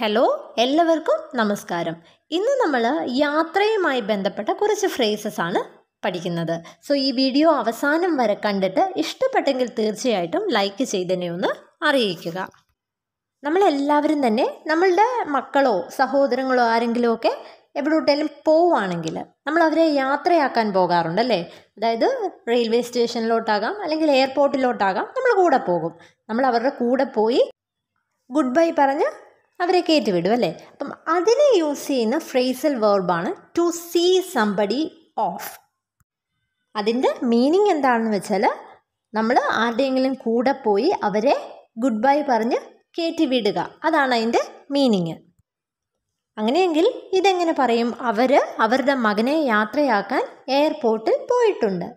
Hello എല്ലാവർക്കും നമസ്കാരം ഇന്ന് നമ്മൾ യാത്രയുമായി ബന്ധപ്പെട്ട കുറച്ച് ഫ്രേസസ് ആണ് പഠിക്കുന്നത് സോ ഈ വീഡിയോ അവസാനം വരെ കണ്ടിട്ട് ഇഷ്ടപ്പെട്ടെങ്കിൽ തീർച്ചയായിട്ടും ലൈക്ക് ചെയ്തതിനെ ഒന്ന് അറിയിക്കുക നമ്മളെല്ലാവരും തന്നെ നമ്മളുടെ മക്കളോ സഹോദരങ്ങളോ ആരെങ്കിലും ഒക്കെ എവിടോട്ടേലും പോവുകയാണെങ്കിൽ നമ്മൾ അവരെ യാത്രയാക്കാൻ പോകാറുണ്ട് അല്ലേ അതായത് റെയിൽവേ സ്റ്റേഷനിലോട്ടാകാം അല്ലെങ്കിൽ എയർപോർട്ടിലോട്ടാകാം നമ്മൾ കൂടെ പോകും നമ്മൾ അവരുടെ കൂടെ പോയി ഗുഡ് ബൈ പറഞ്ഞ് അവരെ കയറ്റിവിടും അല്ലേ അപ്പം അതിനെ യൂസ് ചെയ്യുന്ന ഫ്രേസൽ വേർബാണ് ടു സീ സംബഡി ഓഫ് അതിൻ്റെ മീനിങ് എന്താണെന്ന് വെച്ചാൽ നമ്മൾ ആരുടെയെങ്കിലും കൂടെ പോയി അവരെ ഗുഡ് ബൈ പറഞ്ഞ് കയറ്റി വിടുക അതാണ് അതിൻ്റെ മീനിങ് അങ്ങനെയെങ്കിൽ ഇതെങ്ങനെ പറയും അവർ അവരുടെ മകനെ യാത്രയാക്കാൻ എയർപോർട്ടിൽ പോയിട്ടുണ്ട്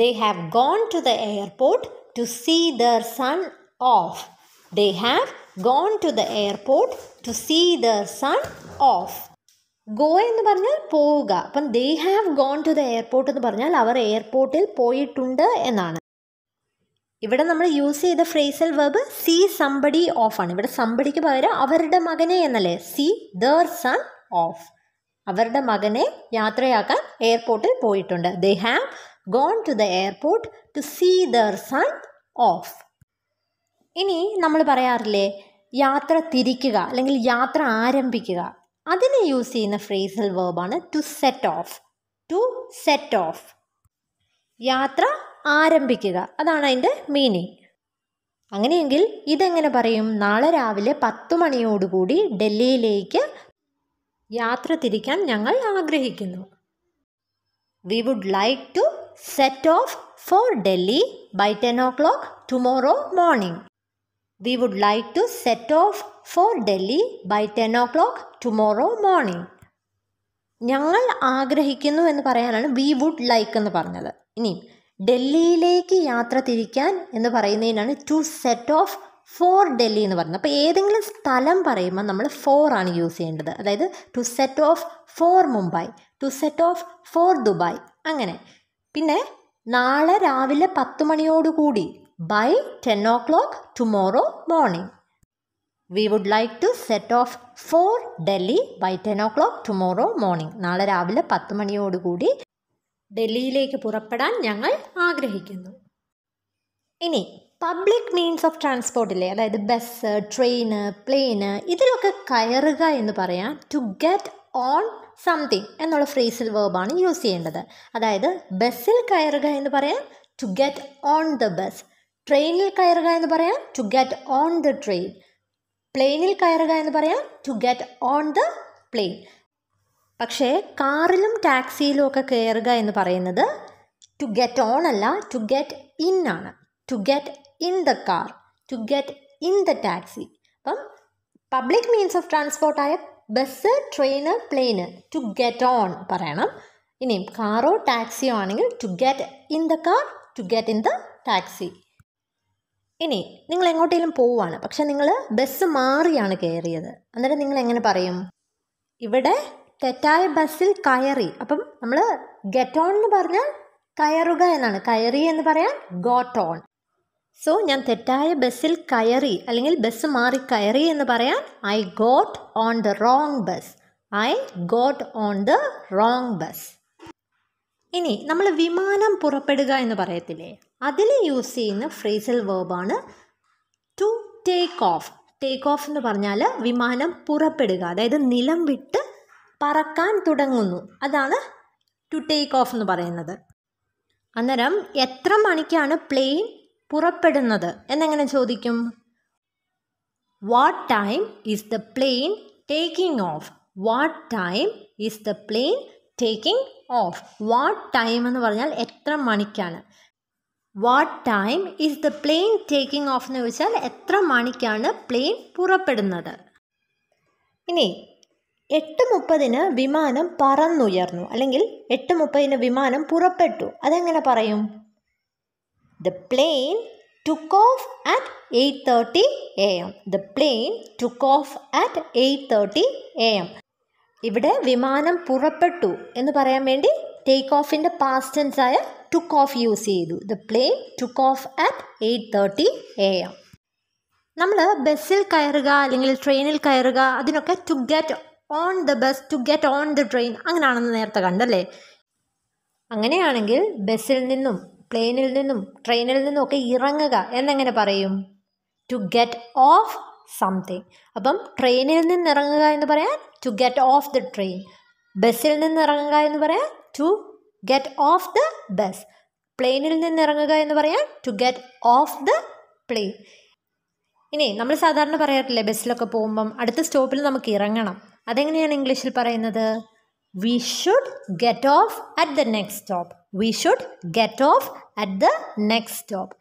they have gone to the airport to see their son off they have gone to the airport to see the son off go എന്ന് പറഞ്ഞാൽ പോവുക അപ്പം they have gone to the airport എന്ന് പറഞ്ഞാൽ അവർ എയർപോർട്ടിൽ പോയിട്ടുണ്ട് എന്നാണ് ഇവിടെ നമ്മൾ യൂസ് ചെയ്ത phrasal verb see somebody off ആണ് ഇവിടെ സംബടിക്ക് പകരം അവരുടെ മകനെ എന്നല്ലേ സി ദർ സൺ ഓഫ് അവരുടെ മകനെ യാത്രയാക്കാൻ എയർപോർട്ടിൽ പോയിട്ടുണ്ട് they have gone to the airport to see their son off ഇനി നമ്മൾ പറയാറില്ലേ യാത്ര തിരിക്കുക അല്ലെങ്കിൽ യാത്ര ആരംഭിക്കുക അതിന് യൂസ് ചെയ്യുന്ന ഫ്രേസൽ വേർബാണ് to set off to set off യാത്ര ആരംഭിക്കുക അതാണ് അതിൻ്റെ മീനിങ് അങ്ങനെയെങ്കിൽ ഇതെങ്ങനെ പറയും നാളെ രാവിലെ പത്ത് മണിയോടുകൂടി ഡൽഹിയിലേക്ക് യാത്ര തിരിക്കാൻ ഞങ്ങൾ ആഗ്രഹിക്കുന്നു we would like to set off for Delhi by ten o'clock tomorrow morning We would like to set off for Delhi by 10 o'clock tomorrow morning. ഞങ്ങൾ ആഗ്രഹിക്കുന്നു എന്ന് പറയാനാണ് വി വുഡ് ലൈക്ക് എന്ന് പറഞ്ഞത് ഇനി ഡൽഹിയിലേക്ക് യാത്ര തിരിക്കാൻ എന്ന് പറയുന്നതിനാണ് to set off for Delhi എന്ന് പറയുന്നത് അപ്പോൾ ഏതെങ്കിലും സ്ഥലം പറയുമ്പോൾ നമ്മൾ ഫോർ ആണ് യൂസ് ചെയ്യേണ്ടത് അതായത് to set off for Mumbai to set off for Dubai അങ്ങനെ പിന്നെ നാളെ രാവിലെ പത്ത് മണിയോടുകൂടി by ten o'clock tomorrow morning we would like to set off for Delhi by ten o'clock tomorrow morning നാളെ രാവിലെ പത്ത് മണിയോടുകൂടി ഡൽഹിയിലേക്ക് പുറപ്പെടാൻ ഞങ്ങൾ ആഗ്രഹിക്കുന്നു ഇനി പബ്ലിക് മീൻസ് ഓഫ് ട്രാൻസ്പോർട്ടില്ലേ അതായത് ബസ് ട്രെയിന് പ്ലെയിന് ഇതിലൊക്കെ കയറുക എന്ന് പറയാം ടു ഗെറ്റ് ഓൺ സംതിങ് എന്നുള്ള ഫ്രേസിൽ വേർബാണ് യൂസ് ചെയ്യേണ്ടത് അതായത് ബസ്സിൽ കയറുക എന്ന് പറയാം to get on the bus ട്രെയിനിൽ കയറുക എന്ന് പറയാം to get on the train പ്ലെയിനിൽ കയറുക എന്ന് പറയാം to get on the plane പക്ഷേ കാറിലും ടാക്സിയിലും ഒക്കെ കയറുക എന്ന് പറയുന്നത് ടു ഗെറ്റ് ഓൺ അല്ല ടു ഗെറ്റ് ഇൻ ആണ് to get in the car to get in the taxi അപ്പം പബ്ലിക് മീൻസ് ഓഫ് ട്രാൻസ്പോർട്ടായ bus train plane to get on പറയണം ഇനിയും കാറോ ടാക്സിയോ ആണെങ്കിൽ to get in the car to get in the taxi ഇനി നിങ്ങൾ എങ്ങോട്ടേലും പോവുകയാണ് പക്ഷെ നിങ്ങൾ ബസ് മാറിയാണ് കയറിയത് അന്നേരം നിങ്ങൾ എങ്ങനെ പറയും ഇവിടെ തെറ്റായ ബസ്സിൽ കയറി അപ്പം നമ്മൾ ഗെറ്റ് ഓൺ എന്ന് പറഞ്ഞാൽ കയറുക എന്നാണ് കയറി എന്ന് പറയാൻ ഗോട്ട് ഓൺ സോ ഞാൻ തെറ്റായ ബസ്സിൽ കയറി അല്ലെങ്കിൽ ബസ് മാറി കയറി എന്ന് പറയാൻ I got on the wrong bus I got on the wrong bus ഇനി നമ്മൾ വിമാനം പുറപ്പെടുക എന്ന് പറയത്തില്ലേ അതിൽ യൂസ് ചെയ്യുന്ന ഫ്രേസൽ വേർബാണ് to take off take off എന്ന് പറഞ്ഞാൽ വിമാനം പുറപ്പെടുക അതായത് നിലം വിട്ട് പറക്കാൻ തുടങ്ങുന്നു അതാണ് ടു ടേക്ക് ഓഫ് എന്ന് പറയുന്നത് അന്നേരം എത്ര മണിക്കാണ് പ്ലെയിൻ പുറപ്പെടുന്നത് എന്നെങ്ങനെ ചോദിക്കും what time is the plane taking off what time is the plane taking off what time എന്ന് പറഞ്ഞാൽ എത്ര മണിക്കാണ് what time is the plane taking off എന്ന് ചോദിച്ചാൽ എത്ര മണിക്കാണ് പ്ലെയിൻ പുറപ്പെടുന്നത് ഇനി എട്ട് മുപ്പതിന് വിമാനം പറന്നുയർന്നു അല്ലെങ്കിൽ എട്ട് മുപ്പതിന് വിമാനം പുറപ്പെട്ടു അതെങ്ങനെ പറയും the plane took off at eight thirty A M the plane took off at eight thirty A M ഇവിടെ വിമാനം പുറപ്പെട്ടു എന്ന് പറയാൻ വേണ്ടി ടേക്ക് ഓഫിൻ്റെ പാസ്റ്റ് ആയ ടുക്ക് ഓഫ് യൂസ് ചെയ്തു the plane took off at eight thirty A M നമ്മൾ ബസ്സിൽ കയറുക അല്ലെങ്കിൽ ട്രെയിനിൽ കയറുക അതിനൊക്കെ to get on the bus to get on the train അങ്ങനെയാണെന്ന് നേരത്തെ കണ്ടല്ലേ അങ്ങനെയാണെങ്കിൽ ബസ്സിൽ നിന്നും പ്ലെയിനിൽ നിന്നും ട്രെയിനിൽ നിന്നും ഒക്കെ ഇറങ്ങുക എന്നെങ്ങനെ പറയും ടു ഗെറ്റ് ഓഫ് സംതിങ് അപ്പം ട്രെയിനിൽ നിന്ന് ഇറങ്ങുക എന്ന് പറയാൻ to get off the train ബസ്സിൽ നിന്ന് ഇറങ്ങുക എന്ന് പറയാൻ to get off the bus പ്ലെയിനിൽ നിന്ന് ഇറങ്ങുക എന്ന് പറയാൻ to get off the plane ഇനി നമ്മൾ സാധാരണ പറയാറില്ലേ ബസ്സിലൊക്കെ പോകുമ്പം അടുത്ത സ്റ്റോപ്പിൽ നമുക്ക് ഇറങ്ങണം അതെങ്ങനെയാണ് ഇംഗ്ലീഷിൽ പറയുന്നത് we should get off at the next stop we should get off at the next stop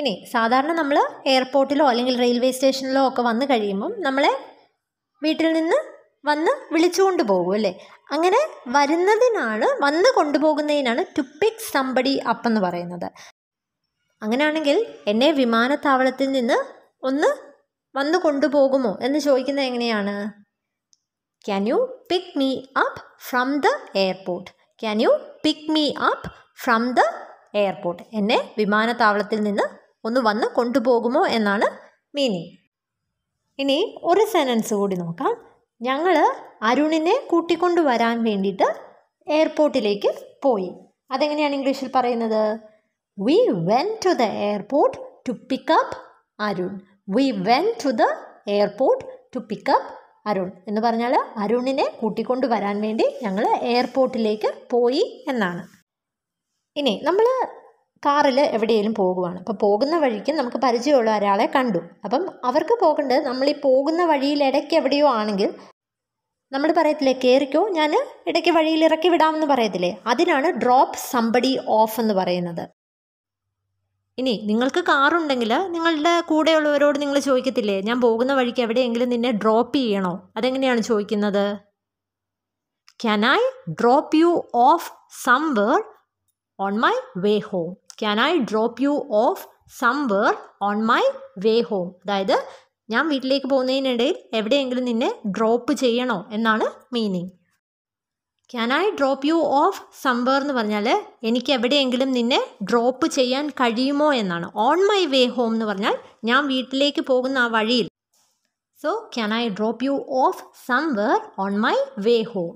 ഇനി സാധാരണ നമ്മൾ എയർപോർട്ടിലോ അല്ലെങ്കിൽ റെയിൽവേ സ്റ്റേഷനിലോ ഒക്കെ വന്നു കഴിയുമ്പം നമ്മളെ വീട്ടിൽ നിന്ന് വന്ന് വിളിച്ചുകൊണ്ട് പോകും അല്ലേ അങ്ങനെ വരുന്നതിനാണ് വന്ന് കൊണ്ടുപോകുന്നതിനാണ് ടു പിക് സമ്പടി അപ്പ് എന്ന് പറയുന്നത് അങ്ങനെയാണെങ്കിൽ എന്നെ വിമാനത്താവളത്തിൽ നിന്ന് ഒന്ന് വന്ന് കൊണ്ടുപോകുമോ എന്ന് ചോദിക്കുന്നത് എങ്ങനെയാണ് can you pick me up from the airport can you pick me up from the airport എന്നെ വിമാനത്താവളത്തിൽ നിന്ന് ഒന്ന് വന്ന് കൊണ്ടുപോകുമോ എന്നാണ് മീനിങ് ഇനി ഒരു സെനൻസ് കൂടി നോക്കാം ഞങ്ങൾ അരുണിനെ കൂട്ടിക്കൊണ്ടു വരാൻ വേണ്ടിയിട്ട് എയർപോർട്ടിലേക്ക് പോയി അതെങ്ങനെയാണ് ഇംഗ്ലീഷിൽ പറയുന്നത് we went to the airport to pick up Arun we went to the airport to pick up Arun എന്ന് പറഞ്ഞാൽ അരുണിനെ കൂട്ടിക്കൊണ്ടു വരാൻ വേണ്ടി ഞങ്ങൾ എയർപോർട്ടിലേക്ക് പോയി എന്നാണ് ഇനി നമ്മൾ കാറിൽ എവിടെയെങ്കിലും പോകുവാണ് അപ്പോൾ പോകുന്ന വഴിക്ക് നമുക്ക് പരിചയമുള്ള ഒരാളെ കണ്ടു അപ്പം അവർക്ക് പോകേണ്ടത് നമ്മൾ ഈ പോകുന്ന വഴിയിൽ ഇടയ്ക്ക് എവിടെയോ ആണെങ്കിൽ നമ്മൾ പറയത്തില്ലേ കയറിക്കോ ഞാൻ ഇടയ്ക്ക് വഴിയിൽ ഇറക്കി വിടാമെന്ന് പറയത്തില്ലേ അതിനാണ് ഡ്രോപ്പ് സമ്പടി ഓഫ് എന്ന് പറയുന്നത് ഇനി നിങ്ങൾക്ക് കാറുണ്ടെങ്കിൽ നിങ്ങളുടെ കൂടെയുള്ളവരോട് നിങ്ങൾ ചോദിക്കത്തില്ലേ ഞാൻ പോകുന്ന വഴിക്ക് എവിടെയെങ്കിലും നിന്നെ ഡ്രോപ്പ് ചെയ്യണോ അതെങ്ങനെയാണ് ചോദിക്കുന്നത് can I drop you off somewhere on my way home can I drop you off where on my way home അതായത് ഞാൻ വീട്ടിലേക്ക് പോകുന്നതിനിടയിൽ എവിടെയെങ്കിലും നിന്നെ ഡ്രോപ്പ് ചെയ്യണോ എന്നാണ് meaning can I drop you off somewhere എന്ന് പറഞ്ഞാൽ എനിക്ക് എവിടെയെങ്കിലും നിന്നെ ഡ്രോപ്പ് ചെയ്യാൻ കഴിയുമോ എന്നാണ് ഓൺ മൈ വേ ഹോം എന്ന് പറഞ്ഞാൽ ഞാൻ വീട്ടിലേക്ക് പോകുന്ന ആ വഴിയിൽ so can I drop you off somewhere on my way home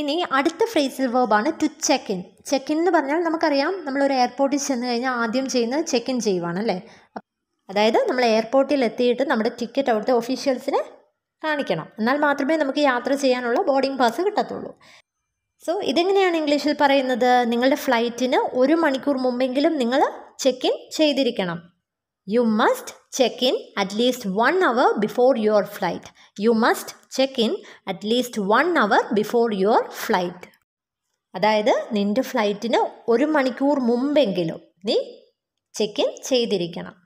ഇനി അടുത്ത ഫ്രേസിൽ വേർബാണ് to check in check in എന്ന് പറഞ്ഞാൽ നമുക്കറിയാം നമ്മൾ ഒരു എയർപോർട്ടിൽ ചെന്ന് കഴിഞ്ഞാൽ ആദ്യം ചെയ്യുന്നത് ചെക്ക് ഇൻ ചെയ്യുവാണ് അല്ലേ അതായത് നമ്മൾ എയർപോർട്ടിൽ എത്തിയിട്ട് നമ്മുടെ ടിക്കറ്റ് അവിടുത്തെ ഒഫീഷ്യൽസിനെ കാണിക്കണം എന്നാൽ മാത്രമേ നമുക്ക് യാത്ര ചെയ്യാനുള്ള ബോർഡിംഗ് പാസ് കിട്ടത്തുള്ളൂ സോ ഇതെങ്ങനെയാണ് ഇംഗ്ലീഷിൽ പറയുന്നത് നിങ്ങളുടെ ഫ്ലൈറ്റിന് ഒരു മണിക്കൂർ മുമ്പെങ്കിലും നിങ്ങൾ ചെക്ക് ഇൻ ചെയ്തിരിക്കണം you must check in at least one hour before your flight you must check in at least one hour before your flight അതായത് നിൻ്റെ ഫ്ലൈറ്റിന് ഒരു മണിക്കൂർ മുമ്പെങ്കിലും നീ ചെക്ക് ഇൻ ചെയ്തിരിക്കണം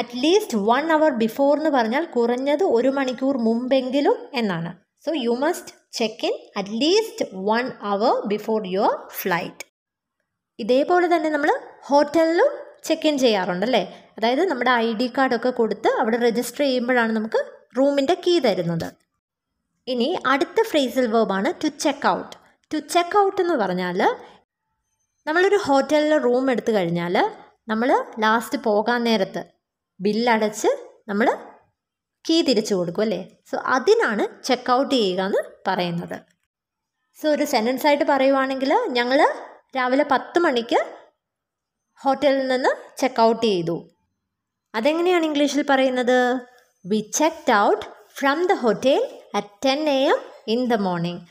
അറ്റ്ലീസ്റ്റ് വൺ അവർ ബിഫോർ എന്ന് പറഞ്ഞാൽ കുറഞ്ഞത് ഒരു മണിക്കൂർ മുമ്പെങ്കിലും എന്നാണ് so you must check in at least one hour before your flight ഇതേപോലെ തന്നെ നമ്മൾ ഹോട്ടലിലും ചെക്ക് ഇൻ ചെയ്യാറുണ്ടല്ലേ അതായത് നമ്മുടെ ഐ ഡി കാർഡൊക്കെ കൊടുത്ത് അവിടെ രജിസ്റ്റർ ചെയ്യുമ്പോഴാണ് നമുക്ക് റൂമിൻ്റെ കീ തരുന്നത് ഇനി അടുത്ത ഫ്രേസിൽ വേബാണ് to check out to check out എന്ന് പറഞ്ഞാൽ നമ്മളൊരു ഹോട്ടലിൽ റൂം എടുത്തു കഴിഞ്ഞാൽ നമ്മൾ ലാസ്റ്റ് പോകാൻ നേരത്ത് ബില്ലടച്ച് നമ്മൾ കീ തിരിച്ചു കൊടുക്കും അല്ലേ സോ അതിനാണ് ചെക്ക് ഔട്ട് ചെയ്യുക എന്ന് പറയുന്നത് സോ ഒരു സെൻറ്റൻസ് ആയിട്ട് പറയുവാണെങ്കിൽ ഞങ്ങൾ രാവിലെ പത്ത് മണിക്ക് ഹോട്ടലിൽ നിന്ന് ചെക്ക് ഔട്ട് ചെയ്തു അതെങ്ങനെയാണ് ഇംഗ്ലീഷിൽ പറയുന്നത് we checked out from the hotel at ten A M in the morning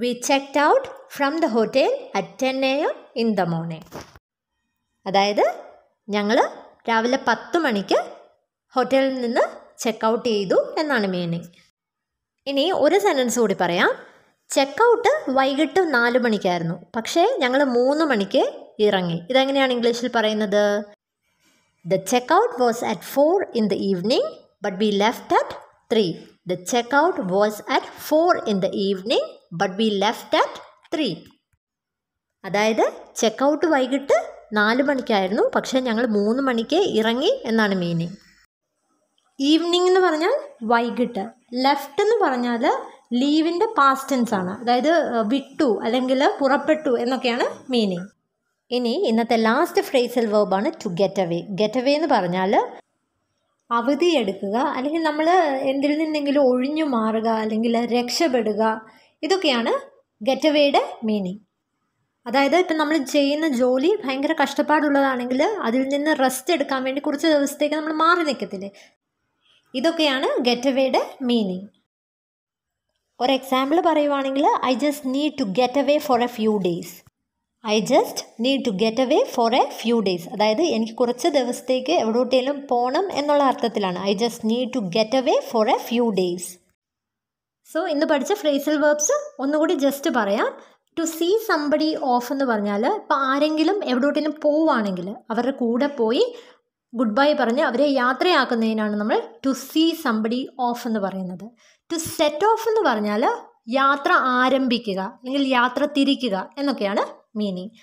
we checked out from the hotel at ten A M in the morning അതായത് ഞങ്ങൾ രാവിലെ പത്ത് മണിക്ക് ഹോട്ടലിൽ നിന്ന് ചെക്ക് ഔട്ട് ചെയ്തു എന്നാണ് മീനിങ് ഇനി ഒരു സെൻറ്റൻസ് കൂടി പറയാം ചെക്ക് ഔട്ട് വൈകിട്ട് നാല് മണിക്കായിരുന്നു പക്ഷേ ഞങ്ങൾ മൂന്ന് മണിക്ക് ഇറങ്ങി ഇതെങ്ങനെയാണ് ഇംഗ്ലീഷിൽ പറയുന്നത് the check out was at four in the evening but we left at three the check out was at four in the evening but we left at three അതായത് ചെക്ക് ഔട്ട് വൈകിട്ട് നാല് മണിക്കായിരുന്നു പക്ഷേ ഞങ്ങൾ മൂന്ന് മണിക്ക് ഇറങ്ങി എന്നാണ് മീനിങ് ഈവനിങ് എന്ന് പറഞ്ഞാൽ വൈകിട്ട് ലെഫ്റ്റ് എന്ന് പറഞ്ഞാൽ ലീവിൻ്റെ പാസ്റ്റൻസ് ആണ് അതായത് വിട്ടു അല്ലെങ്കിൽ പുറപ്പെട്ടു എന്നൊക്കെയാണ് മീനിങ് ഇനി ഇന്നത്തെ ലാസ്റ്റ് ഫ്രേസൽ വേർബാണ് to get away get away എന്ന് പറഞ്ഞാൽ അവധിയെടുക്കുക അല്ലെങ്കിൽ നമ്മൾ എന്തിൽ നിന്നെങ്കിലും ഒഴിഞ്ഞു മാറുക അല്ലെങ്കിൽ രക്ഷപ്പെടുക ഇതൊക്കെയാണ് ഗെറ്റ് അവേയുടെ മീനിങ് അതായത് ഇപ്പം നമ്മൾ ചെയ്യുന്ന ജോലി ഭയങ്കര കഷ്ടപ്പാടുള്ളതാണെങ്കിൽ അതിൽ നിന്ന് റെസ്റ്റ് എടുക്കാൻ വേണ്ടി കുറച്ച് ദിവസത്തേക്ക് നമ്മൾ മാറി നിൽക്കത്തില്ലേ ഇതൊക്കെയാണ് ഗെറ്റ് അവേയുടെ മീനിങ് ഒരു എക്സാമ്പിൾ പറയുവാണെങ്കിൽ I just need to get away for a few days I just need to get away for a few days അതായത് എനിക്ക് കുറച്ച് ദിവസത്തേക്ക് എവിടോട്ടേലും പോകണം എന്നുള്ള അർത്ഥത്തിലാണ് I just need to get away for a few days so ഇന്ന് പഠിച്ച ഫ്രേസൽ വേർബ്സ് ഒന്നുകൂടി ജസ്റ്റ് പറയാം ടു സീ സംബടി ഓഫ് എന്ന് പറഞ്ഞാൽ ഇപ്പം ആരെങ്കിലും എവിടോട്ടേലും പോവുകയാണെങ്കിൽ അവരുടെ കൂടെ പോയി ഗുഡ് ബൈ പറഞ്ഞ് അവരെ യാത്രയാക്കുന്നതിനാണ് നമ്മൾ ടു സീ സംബടി ഓഫ് എന്ന് പറയുന്നത് ടു സെറ്റ് ഓഫ് എന്ന് പറഞ്ഞാൽ യാത്ര ആരംഭിക്കുക അല്ലെങ്കിൽ യാത്ര തിരിക്കുക എന്നൊക്കെയാണ് മീനിങ്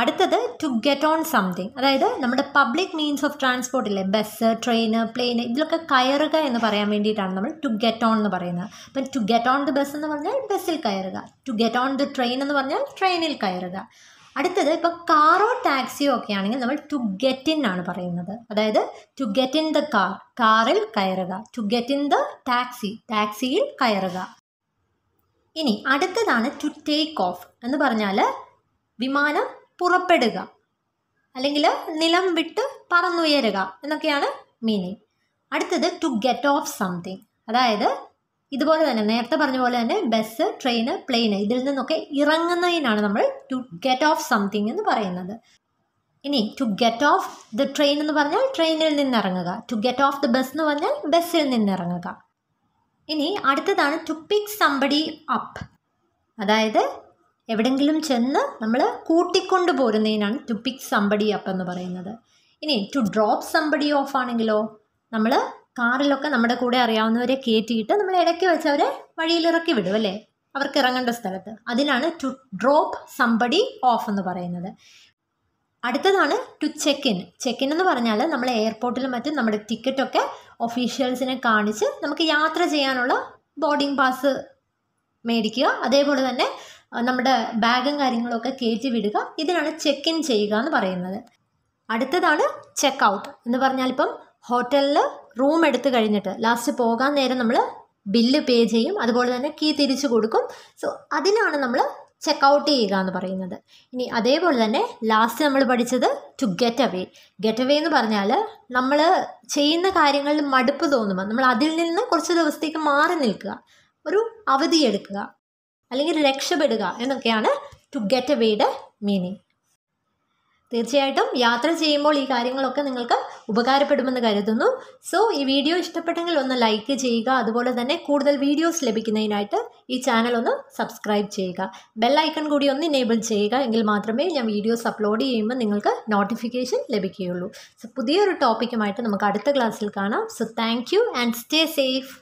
അടുത്തത് ടു ഗെറ്റ് ഓൺ സംതിങ് അതായത് നമ്മുടെ പബ്ലിക് മീൻസ് ഓഫ് ട്രാൻസ്പോർട്ട് ഇല്ലേ ബസ് ട്രെയിന് പ്ലെയിൻ ഇതിലൊക്കെ കയറുക എന്ന് പറയാൻ വേണ്ടിയിട്ടാണ് നമ്മൾ ടു ഗെറ്റ് ഓൺ എന്ന് പറയുന്നത് അപ്പം to get on the bus എന്ന് പറഞ്ഞാൽ ബസ്സിൽ കയറുക to get on the train എന്ന് പറഞ്ഞാൽ ട്രെയിനിൽ കയറുക അടുത്തത് ഇപ്പോൾ കാറോ ടാക്സിയോ ഒക്കെ ആണെങ്കിൽ നമ്മൾ ടു ഗെറ്റ് ഇൻ ആണ് പറയുന്നത് അതായത് to get in the car കാറിൽ കയറുക to get in the taxi ടാക്സിയിൽ കയറുക ഇനി അടുത്തതാണ് ടു ടേക്ക് ഓഫ് എന്ന് പറഞ്ഞാൽ വിമാനം പുറപ്പെടുക അല്ലെങ്കിൽ നിലം വിട്ട് പറന്നുയരുക എന്നൊക്കെയാണ് മീനിങ് അടുത്തത് ടു ഗെറ്റ് ഓഫ് സംതിങ് അതായത് ഇതുപോലെ തന്നെ നേരത്തെ പറഞ്ഞ പോലെ തന്നെ ബസ് ട്രെയിൻ പ്ലെയിൻ ഇതിൽ നിന്നൊക്കെ ഇറങ്ങുന്നതിനാണ് നമ്മൾ ടു ഗെറ്റ് ഓഫ് സംതിങ് എന്ന് പറയുന്നത് ഇനി to get off the train എന്ന് പറഞ്ഞാൽ ട്രെയിനിൽ നിന്നിറങ്ങുക to get off the bus എന്ന് പറഞ്ഞാൽ ബസ്സിൽ നിന്നിറങ്ങുക ഇനി അടുത്തതാണ് ടു പിക്ക് സംബടി അപ്പ് അതായത് എവിടെങ്കിലും ചെന്ന് നമ്മൾ കൂട്ടിക്കൊണ്ട് പോരുന്നതിനാണ് ടു പിക്ക് സംബടി അപ്പ് എന്ന് പറയുന്നത് ഇനി ടു ഡ്രോപ്പ് സംബടി ഓഫ് ആണെങ്കിലോ നമ്മൾ കാറിലൊക്കെ നമ്മുടെ കൂടെ അറിയാവുന്നവരെ കയറ്റിയിട്ട് നമ്മൾ ഇടയ്ക്ക് വെച്ച് അവരെ വഴിയിൽ വിടും അല്ലേ അവർക്ക് ഇറങ്ങേണ്ട സ്ഥലത്ത് അതിനാണ് ടു ഡ്രോപ്പ് സംബടി ഓഫ് എന്ന് പറയുന്നത് അടുത്തതാണ് to check in check in എന്ന് പറഞ്ഞാൽ നമ്മൾ എയർപോർട്ടിലും മറ്റും നമ്മുടെ ടിക്കറ്റൊക്കെ ഒഫീഷ്യൽസിനെ കാണിച്ച് നമുക്ക് യാത്ര ചെയ്യാനുള്ള ബോർഡിംഗ് പാസ് മേടിക്കുക അതേപോലെ തന്നെ നമ്മുടെ ബാഗും കാര്യങ്ങളൊക്കെ കയറ്റി വിടുക ഇതിനാണ് ചെക്ക് ഇൻ ചെയ്യുക എന്ന് പറയുന്നത് അടുത്തതാണ് ചെക്ക് ഔട്ട് എന്ന് പറഞ്ഞാൽ ഇപ്പം ഹോട്ടലിൽ റൂം എടുത്തു കഴിഞ്ഞിട്ട് ലാസ്റ്റ് പോകാൻ നേരം നമ്മൾ ബില്ല് പേ ചെയ്യും അതുപോലെ തന്നെ കീ തിരിച്ചു കൊടുക്കും സോ അതിനാണ് നമ്മൾ ഔട്ട് ചെയ്യുക എന്ന് പറയുന്നത് ഇനി അതേപോലെ തന്നെ ലാസ്റ്റ് നമ്മൾ പഠിച്ചത് to get away get away എന്ന് പറഞ്ഞാൽ നമ്മൾ ചെയ്യുന്ന കാര്യങ്ങളിൽ മടുപ്പ് തോന്നുമ്പോൾ നമ്മൾ അതിൽ നിന്ന് കുറച്ച് ദിവസത്തേക്ക് മാറി നിൽക്കുക ഒരു അവധി എടുക്കുക അല്ലെങ്കിൽ രക്ഷപ്പെടുക എന്നൊക്കെയാണ് ടു ഗെറ്റ് അവേയുടെ മീനിങ് തീർച്ചയായിട്ടും യാത്ര ചെയ്യുമ്പോൾ ഈ കാര്യങ്ങളൊക്കെ നിങ്ങൾക്ക് ഉപകാരപ്പെടുമെന്ന് കരുതുന്നു സോ ഈ വീഡിയോ ഇഷ്ടപ്പെട്ടെങ്കിൽ ഒന്ന് ലൈക്ക് ചെയ്യുക അതുപോലെ തന്നെ കൂടുതൽ വീഡിയോസ് ലഭിക്കുന്നതിനായിട്ട് ഈ ചാനൽ ഒന്ന് സബ്സ്ക്രൈബ് ചെയ്യുക ബെൽ ഐക്കൺ കൂടി ഒന്ന് ഇനേബിൾ ചെയ്യുക എങ്കിൽ മാത്രമേ ഞാൻ വീഡിയോസ് അപ്ലോഡ് ചെയ്യുമ്പോൾ നിങ്ങൾക്ക് നോട്ടിഫിക്കേഷൻ ലഭിക്കുകയുള്ളൂ സോ പുതിയൊരു ടോപ്പിക്കുമായിട്ട് നമുക്ക് അടുത്ത ക്ലാസ്സിൽ കാണാം so thank and stay safe